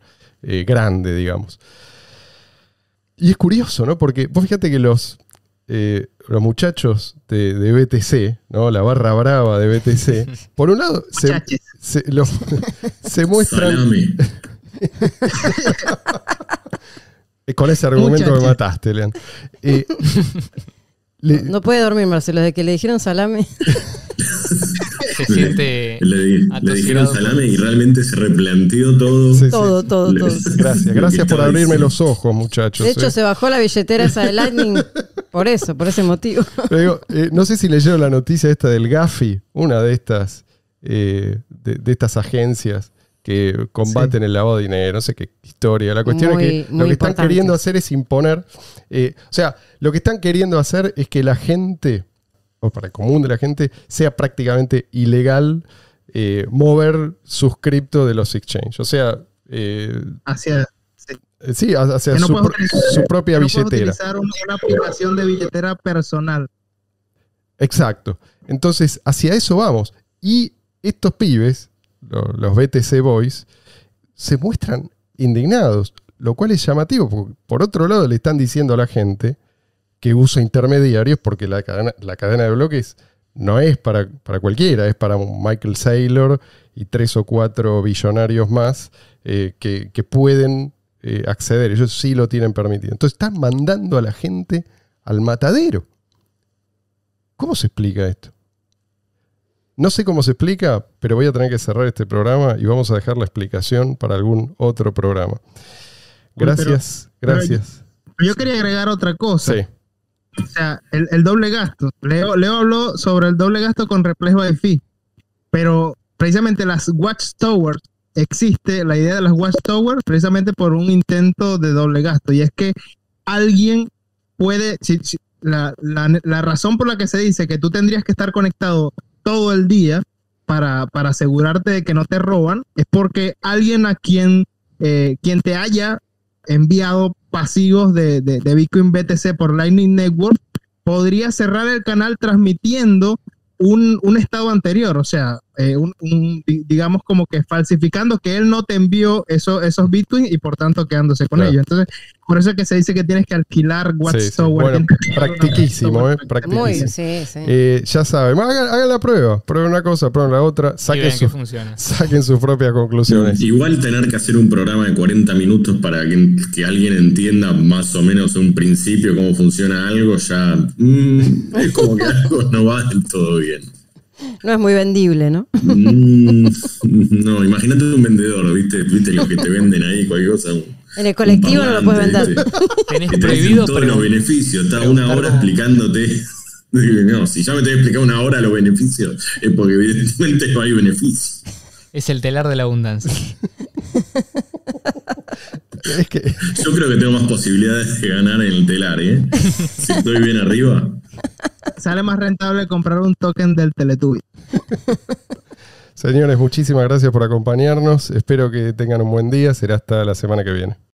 grande, digamos. Y es curioso, ¿no? Porque vos fíjate que los, eh, los muchachos de, BTC, ¿no? la barra brava de BTC, [laughs] por un lado se, [laughs] se, muestran... [laughs] Con ese argumento me mataste, Leandro. Eh, no, puede dormir, Marcelo, de que le dijeron salame se siente. Le, dijeron salame y realmente se replanteó todo. todo, todo, todo. [laughs] Gracias, gracias por abrirme los ojos, muchachos. De ¿eh? hecho, se bajó la billetera esa de Lightning [laughs] por eso, por ese motivo. [laughs] Eh, no sé si leyeron la noticia esta del Gafi, una de estas, eh, de, estas agencias que combaten el lavado de dinero, no sé qué historia. La cuestión es que lo que están queriendo hacer es imponer. o sea, lo que están queriendo hacer es que la gente o para el común de la gente, sea prácticamente ilegal eh, mover sus cripto de los exchanges. O sea. hacia. su, propia no billetera. utilizar una, de billetera personal. Exacto. Entonces, hacia eso vamos. Y estos pibes, los BTC Boys, se muestran indignados, lo cual es llamativo, porque por otro lado le están diciendo a la gente que usa intermediarios, porque la cadena, la cadena de bloques no es para, para, cualquiera, es para Michael Saylor y tres o cuatro billonarios más eh, que, pueden eh, acceder. Ellos sí lo tienen permitido. Entonces están mandando a la gente al matadero. ¿Cómo se explica esto? No sé cómo se explica, pero voy a tener que cerrar este programa y vamos a dejar la explicación para algún otro programa. Gracias, gracias. yo, yo, quería agregar otra cosa. Sí. O sea, el, doble gasto. Leo, Leo, habló sobre el doble gasto con reflejo de fee, pero precisamente las watchtowers existe la idea de las watchtowers precisamente por un intento de doble gasto y es que alguien puede la, razón por la que se dice que tú tendrías que estar conectado todo el día para, para asegurarte de que no te roban es porque alguien a quien, eh, quien te haya enviado pasivos de, de, Bitcoin BTC por Lightning Network, podría cerrar el canal transmitiendo un, un, estado anterior, o sea, eh, un, digamos como que falsificando que él no te envió eso, esos bitcoins y por tanto quedándose con ellos. Entonces, por eso es que se dice que tienes que alquilar WhatsApp. practiquísimo, ¿eh? Practiquísimo. Eh, ya saben, hagan, la prueba, prueben una cosa, prueben la otra, saquen, [laughs] saquen sus propias conclusiones. Igual tener que hacer un programa de 40 minutos para que, alguien entienda más o menos un principio, cómo funciona algo, ya mm, es como que [laughs] algo no va del todo bien. No es muy vendible, ¿no? Mm, [laughs] no, imagínate un vendedor, ¿viste? ¿viste? lo que te venden ahí, cualquier cosa. en el colectivo no lo puedes vender. [laughs] Tenés prohibido todos los beneficios, está una hora explicándote. [laughs] No, si ya me te he explicado una hora los beneficios, es porque evidentemente no hay beneficios. Es el telar de la abundancia. Yo creo que tengo más posibilidades de ganar en el telar, ¿eh? Si estoy bien arriba sale más rentable comprar un token del Teletubi. [laughs] Señores, muchísimas gracias por acompañarnos. Espero que tengan un buen día. Será hasta la semana que viene.